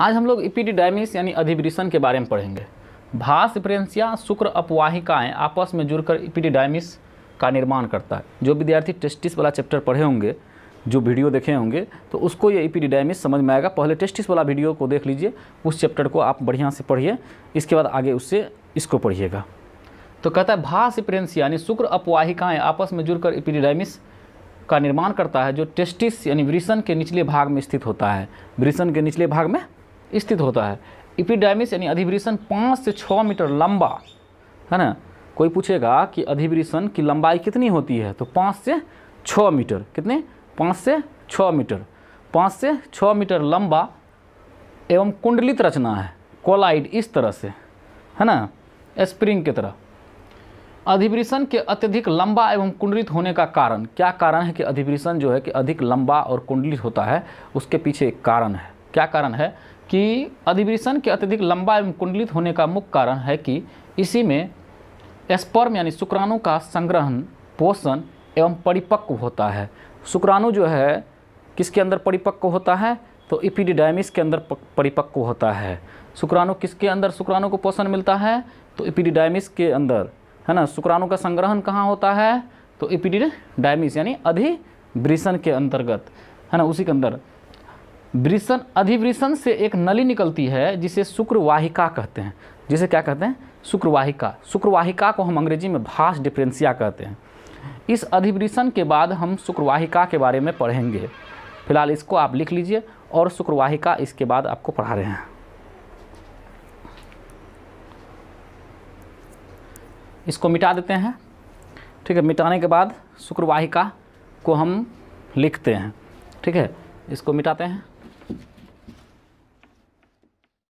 आज हम लोग इपिडिडाइमिस यानी अधिवृषण के बारे में पढ़ेंगे भास प्रेंसिया शुक्र अपवाहिकाएँ आपस में जुड़कर इपिडिडाइमिस का निर्माण करता है जो विद्यार्थी टेस्टिस वाला चैप्टर पढ़े होंगे जो वीडियो देखे होंगे तो उसको ये इपिडिडाइमिस समझ में आएगा पहले टेस्टिस वाला वीडियो को देख लीजिए उस चैप्टर को आप बढ़िया से पढ़िए इसके बाद आगे उससे इसको पढ़िएगा तो कहता है भास प्रेंसिया यानी शुक्र अपवाहिकाएँ आपस में जुड़कर इपिडिडाइमिस का निर्माण करता है जो टेस्टिस यानी वृषण के निचले भाग में स्थित होता है वृषण के निचले भाग में स्थित होता है इपिडाइमिस यानी अधिवृषण पाँच से छः मीटर लंबा है ना कोई पूछेगा कि अधिवृषण की लंबाई कितनी होती है तो पाँच से छः मीटर कितने पाँच से छः मीटर पाँच से छः मीटर लंबा एवं कुंडलित रचना है कोलाइड इस तरह से है ना स्प्रिंग की तरह अधिवृषण के अत्यधिक लंबा एवं कुंडलित होने का कारण क्या कारण है कि अधिवृषण जो है कि अधिक लंबा और कुंडलित होता है उसके पीछे एक कारण है क्या कारण है कि अधिवेशन के अत्यधिक लंबा एवं कुंडलित होने का मुख्य कारण है कि इसी में स्पर्म यानी शुक्राणु का संग्रहण पोषण एवं परिपक्व होता है शुक्राणु जो है किसके अंदर परिपक्व होता है तो इपिडिडाइमिस के अंदर परिपक्व होता है शुक्राणु किसके अंदर शुक्राणु को पोषण मिलता है तो इपिडिडाइमिस के अंदर है ना शुक्राणु का संग्रहण कहाँ होता है तो इपिडिडाइमिस यानी अधिवृषण के अंतर्गत है ना उसी के अंदर वृषण अधिवृषण से एक नली निकलती है जिसे शुक्रवाहिका कहते हैं जिसे क्या कहते हैं शुक्रवाहिका शुक्रवाहिका को हम अंग्रेजी में भाष डिफ्रेंसिया कहते हैं इस अधिवृषण के बाद हम शुक्रवाहिका के बारे में पढ़ेंगे फिलहाल इसको आप लिख लीजिए और शुक्रवाहिका इसके बाद आपको पढ़ा रहे हैं इसको मिटा देते हैं ठीक है मिटाने के बाद शुक्रवाहिका को हम लिखते हैं ठीक है इसको मिटाते हैं